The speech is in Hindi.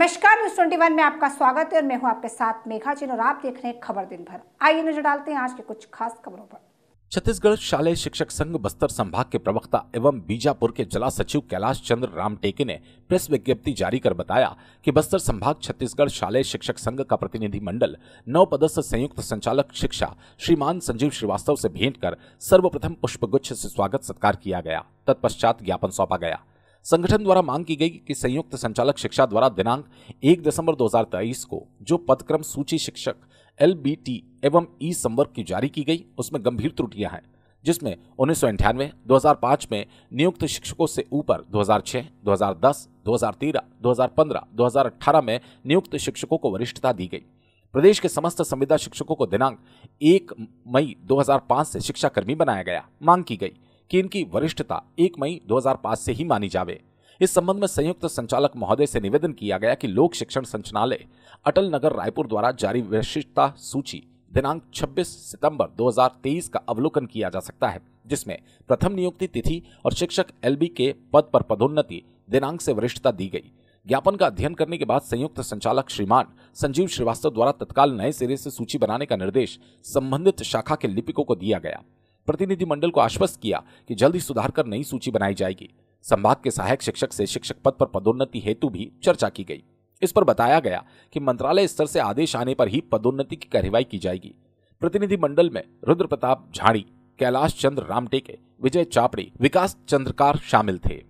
नमस्कार न्यूज ट्वेंटी में आपका स्वागत है और मैं हूं आपके साथ मेघा चिन्ह और आप देख रहे हैं खबर दिन भर आइए नजर डालते हैं आज के कुछ खास खबरों पर छत्तीसगढ़ शालेय शिक्षक संघ बस्तर संभाग के प्रवक्ता एवं बीजापुर के जिला सचिव कैलाश चंद्र रामटेके ने प्रेस विज्ञप्ति जारी कर बताया कि बस्तर संभाग छत्तीसगढ़ शालेय शिक्षक संघ का प्रतिनिधि मंडल नव पदस्थ संयुक्त संचालक शिक्षा श्रीमान संजीव श्रीवास्तव से भेंट कर सर्वप्रथम पुष्पगुच्छ से स्वागत सत्कार किया गया तत्पश्चात ज्ञापन सौंपा गया संगठन द्वारा मांग की गई कि संयुक्त संचालक शिक्षा द्वारा दिनांक 1 दिसंबर 2023 को जो पदक्रम सूची शिक्षक एल एवं ई संवर्ग की जारी की गई उसमें गंभीर त्रुटियां हैं जिसमें उन्नीस सौ में नियुक्त शिक्षकों से ऊपर 2006, 2010, 2013, 2015, 2018 में नियुक्त शिक्षकों को वरिष्ठता दी गई प्रदेश के समस्त संविदा शिक्षकों को दिनांक 1 मई 2005 से शिक्षाकर्मी बनाया गया मांग की गई कि इनकी वरिष्ठता एक मई 2005 से ही मानी जावे इस संबंध में संयुक्त संचालक महोदय से निवेदन किया गया कि लोक शिक्षण संचालय अटल नगर रायपुर द्वारा जारी वरिष्ठता सूची दिनांक 26 सितंबर 2023 का अवलोकन किया जा सकता है जिसमें प्रथम नियुक्ति तिथि और शिक्षक एल के पद पर पदोन्नति दिनांक से वरिष्ठता दी गई ज्ञापन का अध्ययन करने के बाद संयुक्त संचालक श्रीमान संजीव श्रीवास्तव द्वारा तत्काल नए सिरे से सूची बनाने का निर्देश संबंधित शाखा के लिपिकों को दिया गया प्रतिनिधिमंडल को आश्वस्त किया कि जल्द ही सुधार कर नई सूची बनाई जाएगी संभाग के सहायक शिक्षक से शिक्षक पद पर पदोन्नति हेतु भी चर्चा की गई इस पर बताया गया कि मंत्रालय स्तर से आदेश आने पर ही पदोन्नति की कार्यवाही की जाएगी प्रतिनिधिमंडल में रुद्र प्रताप झाड़ी कैलाश चंद्र रामटेके विजय चापड़ी विकास चंद्रकार शामिल थे